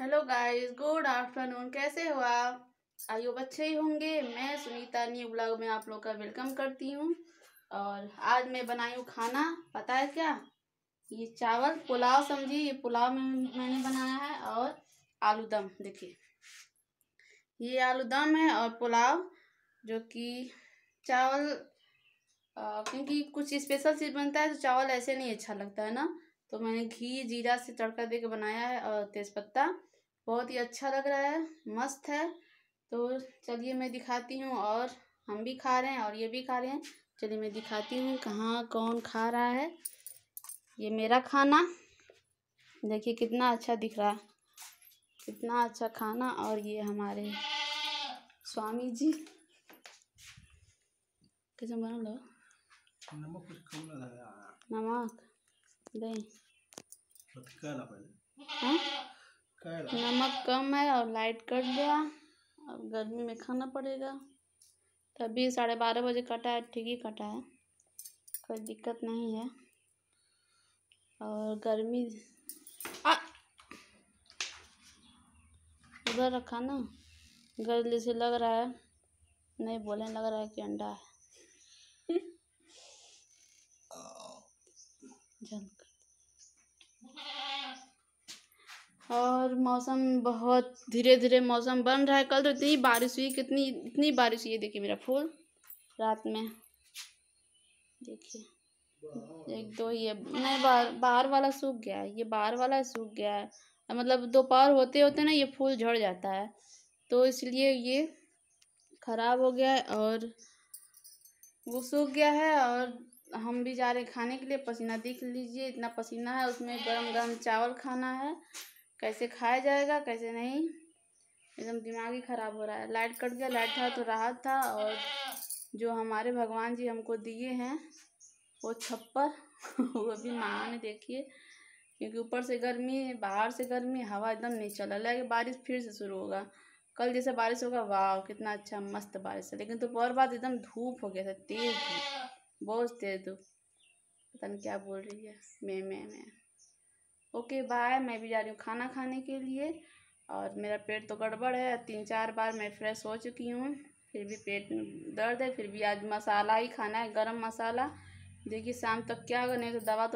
Hello guys good afternoon कैसे हो आप आइयो अच्छे ही होंगे मैं सुनीता न्यू ब्लॉग में आप लोग का वेलकम करती हूँ और आज मैं बनाई हूँ खाना पता है क्या ये चावल पुलाव समझिए ये पुलाव में मैंने बनाया है और आलू दम देखिए ये आलू दम है और पुलाव जो कि चावल आ, क्योंकि कुछ स्पेशल चीज़ बनता है तो चावल ऐसे नहीं अच्छा लगता है ना तो मैंने घी जीरा से तड़का दे के बनाया है और तेज़पत्ता बहुत ही अच्छा लग रहा है मस्त है तो चलिए मैं दिखाती हूँ और हम भी खा रहे हैं और ये भी खा रहे हैं चलिए मैं दिखाती हूँ कहाँ कौन खा रहा है ये मेरा खाना देखिए कितना अच्छा दिख रहा है कितना अच्छा खाना और ये हमारे स्वामी जी कैसे बना लो नमक नमक हाँ? नमक कम है और लाइट कट गया अब गर्मी में खाना पड़ेगा तभी साढ़े बारह बजे कटा है ठीक ही कटा है कोई दिक्कत नहीं है और गर्मी उधर रखा ना गर्दी से लग रहा है नहीं बोले लग रहा है कि अंडा है जल और मौसम बहुत धीरे धीरे मौसम बन रहा है कल तो इतनी बारिश हुई कितनी इतनी बारिश हुई देखिए मेरा फूल रात में देखिए एक दो ये नहीं बाहर बाहर वाला सूख गया है ये बाहर वाला सूख गया है मतलब दोपहर होते होते ना ये फूल झड़ जाता है तो इसलिए ये ख़राब हो गया है और वो सूख गया है और हम भी जा रहे खाने के लिए पसीना देख लीजिए इतना पसीना है उसमें गरम गरम चावल खाना है कैसे खाया जाएगा कैसे नहीं एकदम दिमाग ही ख़राब हो रहा है लाइट कट गया लाइट था तो राहत था और जो हमारे भगवान जी हमको दिए हैं वो छप्पर वो भी महान देखिए क्योंकि ऊपर से गर्मी बाहर से गर्मी हवा एकदम नहीं चल रहा है बारिश फिर से शुरू होगा कल जैसे बारिश होगा वाह कितना अच्छा मस्त बारिश है लेकिन दोपहर तो बाद एकदम धूप हो गया था तेज़ धूप बहुत तेज़ धूप पता नहीं क्या बोल रही है मैं मैं मैं ओके बाय मैं भी जा रही हूँ खाना खाने के लिए और मेरा पेट तो गड़बड़ है तीन चार बार मैं फ्रेश हो चुकी हूँ फिर भी पेट दर्द है फिर भी आज मसाला ही खाना है गरम मसाला देखिए शाम तक क्या करने तो दवा तो